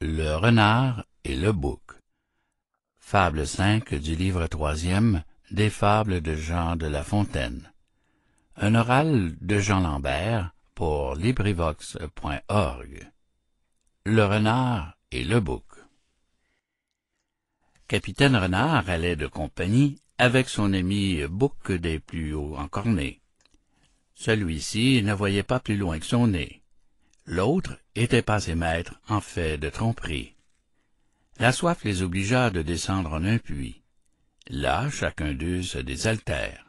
le renard et le bouc fable 5 du livre troisième des fables de jean de la fontaine un oral de jean lambert pour librivox.org le renard et le bouc capitaine renard allait de compagnie avec son ami bouc des plus hauts encornés celui-ci ne voyait pas plus loin que son nez l'autre était passé maître en fait de tromperie. La soif les obligea de descendre en un puits. Là, chacun d'eux se désaltère.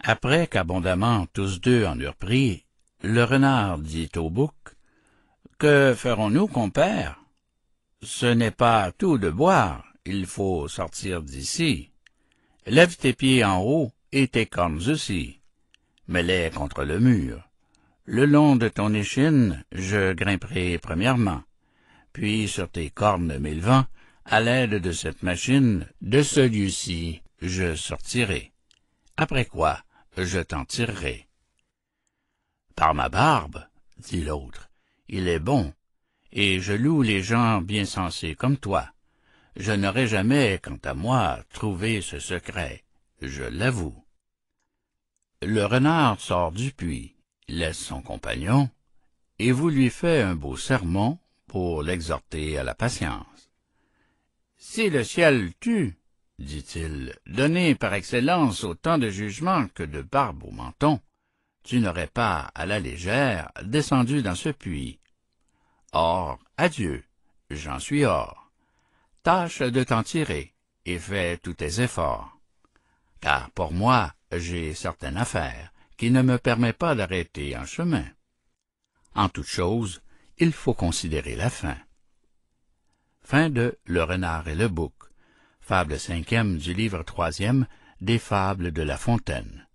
Après qu'abondamment tous deux en eurent pris, le renard dit au bouc, « Que ferons-nous, compère? Ce n'est pas tout de boire, il faut sortir d'ici. Lève tes pieds en haut et tes cornes aussi. Mets-les contre le mur. Le long de ton échine, je grimperai premièrement, puis sur tes cornes m'élevant, à l'aide de cette machine, de celui ci je sortirai. Après quoi, je t'en tirerai. Par ma barbe, dit l'autre, il est bon, et je loue les gens bien sensés comme toi. Je n'aurais jamais, quant à moi, trouvé ce secret, je l'avoue. Le renard sort du puits laisse son compagnon et vous lui fait un beau sermon pour l'exhorter à la patience si le ciel tue dit-il donné par excellence autant de jugement que de barbe au menton tu n'aurais pas à la légère descendu dans ce puits or adieu j'en suis hors tâche de t'en tirer et fais tous tes efforts car pour moi j'ai certaines affaires. » qui ne me permet pas d'arrêter en chemin. En toute chose, il faut considérer la fin. Fin de Le renard et le bouc, fable cinquième du livre troisième des fables de La Fontaine.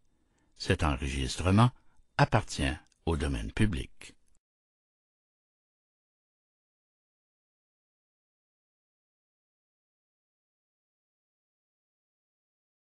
Cet enregistrement appartient au domaine public.